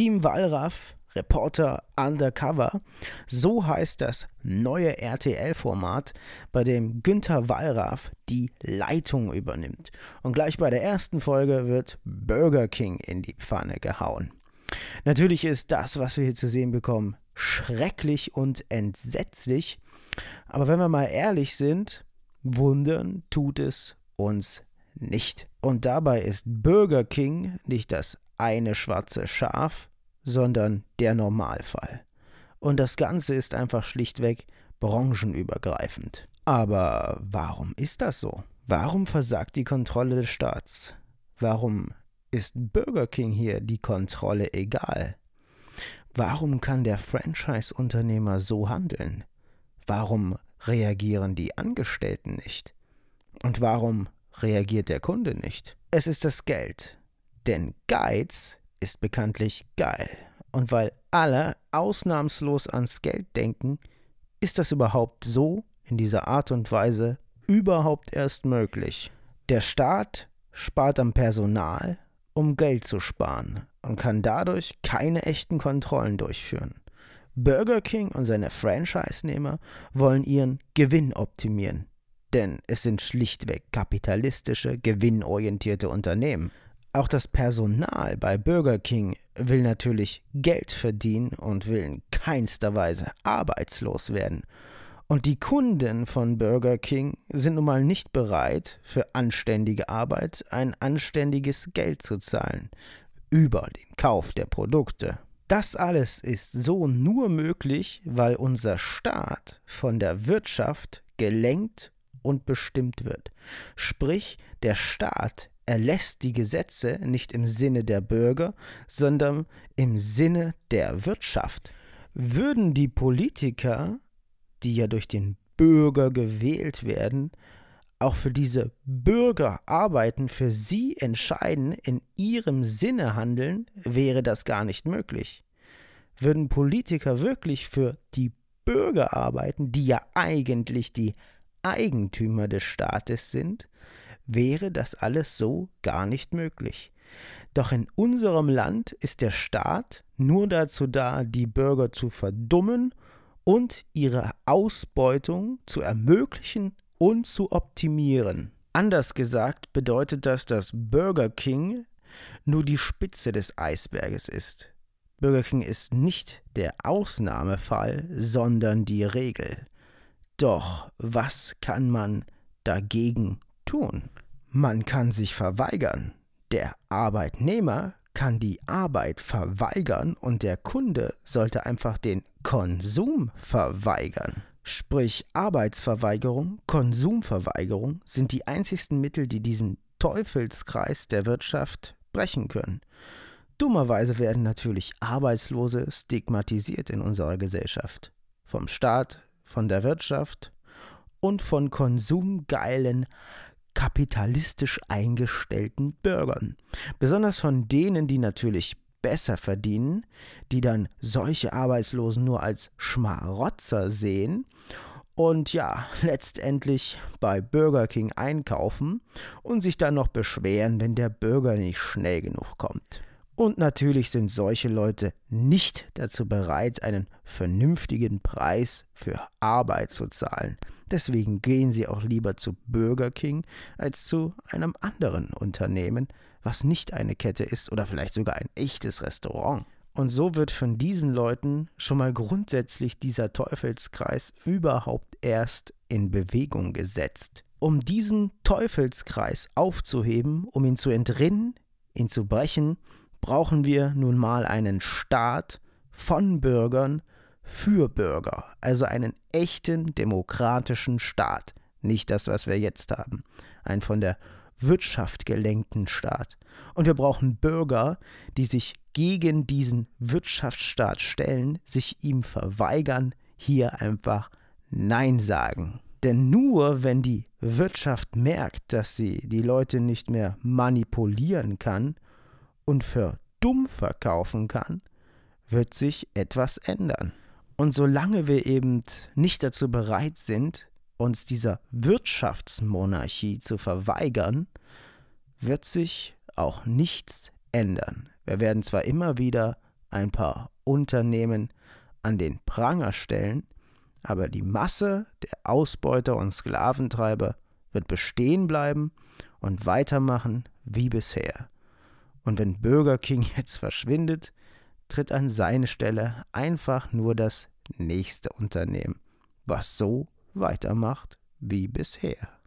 Team Wallraff, Reporter Undercover. So heißt das neue RTL-Format, bei dem Günther Wallraff die Leitung übernimmt. Und gleich bei der ersten Folge wird Burger King in die Pfanne gehauen. Natürlich ist das, was wir hier zu sehen bekommen, schrecklich und entsetzlich. Aber wenn wir mal ehrlich sind, wundern tut es uns nicht. Und dabei ist Burger King nicht das eine schwarze Schaf, sondern der Normalfall. Und das Ganze ist einfach schlichtweg branchenübergreifend. Aber warum ist das so? Warum versagt die Kontrolle des Staats? Warum ist Burger King hier die Kontrolle egal? Warum kann der Franchise-Unternehmer so handeln? Warum reagieren die Angestellten nicht? Und warum reagiert der Kunde nicht? Es ist das Geld. Denn Geiz ist bekanntlich geil. Und weil alle ausnahmslos ans Geld denken, ist das überhaupt so, in dieser Art und Weise, überhaupt erst möglich. Der Staat spart am Personal, um Geld zu sparen und kann dadurch keine echten Kontrollen durchführen. Burger King und seine Franchise-Nehmer wollen ihren Gewinn optimieren, denn es sind schlichtweg kapitalistische, gewinnorientierte Unternehmen. Auch das Personal bei Burger King will natürlich Geld verdienen und will in keinster Weise arbeitslos werden. Und die Kunden von Burger King sind nun mal nicht bereit, für anständige Arbeit ein anständiges Geld zu zahlen über den Kauf der Produkte. Das alles ist so nur möglich, weil unser Staat von der Wirtschaft gelenkt und bestimmt wird. Sprich, der Staat erlässt die Gesetze nicht im Sinne der Bürger, sondern im Sinne der Wirtschaft. Würden die Politiker, die ja durch den Bürger gewählt werden, auch für diese Bürger arbeiten, für sie entscheiden, in ihrem Sinne handeln, wäre das gar nicht möglich. Würden Politiker wirklich für die Bürger arbeiten, die ja eigentlich die Eigentümer des Staates sind, wäre das alles so gar nicht möglich. Doch in unserem Land ist der Staat nur dazu da, die Bürger zu verdummen und ihre Ausbeutung zu ermöglichen und zu optimieren. Anders gesagt bedeutet das, dass Burger King nur die Spitze des Eisberges ist. Burger King ist nicht der Ausnahmefall, sondern die Regel. Doch was kann man dagegen tun. Man kann sich verweigern. Der Arbeitnehmer kann die Arbeit verweigern und der Kunde sollte einfach den Konsum verweigern. Sprich, Arbeitsverweigerung, Konsumverweigerung sind die einzigsten Mittel, die diesen Teufelskreis der Wirtschaft brechen können. Dummerweise werden natürlich Arbeitslose stigmatisiert in unserer Gesellschaft. Vom Staat, von der Wirtschaft und von konsumgeilen kapitalistisch eingestellten Bürgern. Besonders von denen, die natürlich besser verdienen, die dann solche Arbeitslosen nur als Schmarotzer sehen und ja, letztendlich bei Burger King einkaufen und sich dann noch beschweren, wenn der Bürger nicht schnell genug kommt. Und natürlich sind solche Leute nicht dazu bereit, einen vernünftigen Preis für Arbeit zu zahlen. Deswegen gehen sie auch lieber zu Burger King als zu einem anderen Unternehmen, was nicht eine Kette ist oder vielleicht sogar ein echtes Restaurant. Und so wird von diesen Leuten schon mal grundsätzlich dieser Teufelskreis überhaupt erst in Bewegung gesetzt. Um diesen Teufelskreis aufzuheben, um ihn zu entrinnen, ihn zu brechen, brauchen wir nun mal einen Staat von Bürgern für Bürger, also einen echten demokratischen Staat, nicht das, was wir jetzt haben, einen von der Wirtschaft gelenkten Staat. Und wir brauchen Bürger, die sich gegen diesen Wirtschaftsstaat stellen, sich ihm verweigern, hier einfach Nein sagen. Denn nur wenn die Wirtschaft merkt, dass sie die Leute nicht mehr manipulieren kann und für dumm verkaufen kann, wird sich etwas ändern. Und solange wir eben nicht dazu bereit sind, uns dieser Wirtschaftsmonarchie zu verweigern, wird sich auch nichts ändern. Wir werden zwar immer wieder ein paar Unternehmen an den Pranger stellen, aber die Masse der Ausbeuter und Sklaventreiber wird bestehen bleiben und weitermachen wie bisher. Und wenn Burger King jetzt verschwindet, tritt an seine Stelle einfach nur das nächste Unternehmen, was so weitermacht wie bisher.